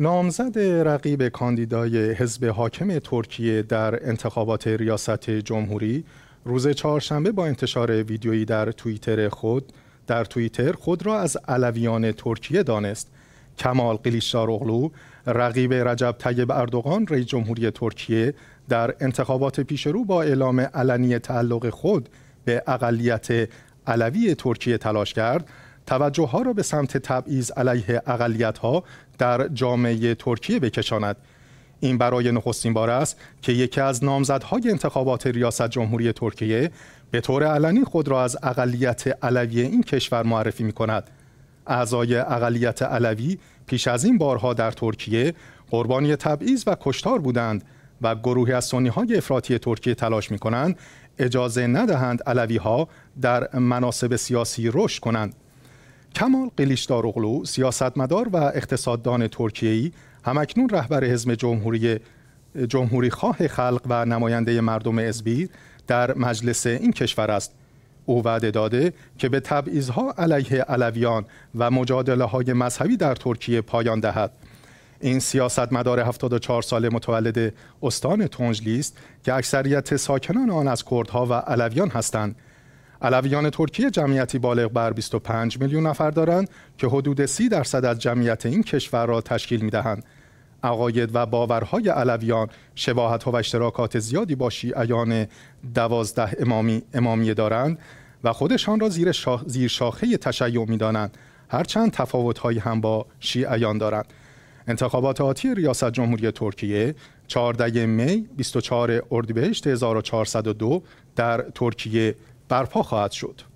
نامزد رقیب کاندیدای حزب حاکم ترکیه در انتخابات ریاست جمهوری روز چهارشنبه با انتشار ویدیویی در توییتر خود در توییتر خود را از علویان ترکیه دانست کمال اغلو رقیب رجب طیب اردوغان رئیس جمهوری ترکیه در انتخابات پیشرو با اعلام علنی تعلق خود به اقلیت علوی ترکیه تلاش کرد توجه ها را به سمت تبعیض علیه اقلیت ها در جامعه ترکیه بکشاند این برای نخستین بار است که یکی از نامزدهای انتخابات ریاست جمهوری ترکیه به طور علنی خود را از اقلیت علوی این کشور معرفی می کند. اعضای اقلیت علوی پیش از این بارها در ترکیه قربانی تبعیض و کشتار بودند و گروهی از سنی های افراطی ترکیه تلاش می کنند اجازه ندهند علوی ها در مناسب سیاسی رشد کنند. کمال اغلو سیاستمدار و اقتصاددان ای همکنون رهبر حزب جمهوری جمهوری خواه خلق و نماینده مردم ازبیر در مجلس این کشور است او وعده داده که به تبعیضها علیه علویان و مجادله های مذهبی در ترکیه پایان دهد این سیاستمدار 74 ساله متولد استان تونجلی است که اکثریت ساکنان آن از کردها و علویان هستند علویان ترکیه جمعیتی بالغ بر 25 میلیون نفر دارند که حدود 30 درصد از جمعیت این کشور را تشکیل می‌دهند. عقاید و باورهای علویان شباهت‌ها و اشتراکات زیادی با شیعیان دوازده امامی امامیه دارند و خودشان را زیر, شاخ، زیر شاخه تشیع می‌دانند، هرچند تفاوتهایی هم با شیعیان دارند انتخابات آتی ریاست جمهوری ترکیه 14 می 24 اردیبهشت 1402 در ترکیه برپا خواهد شد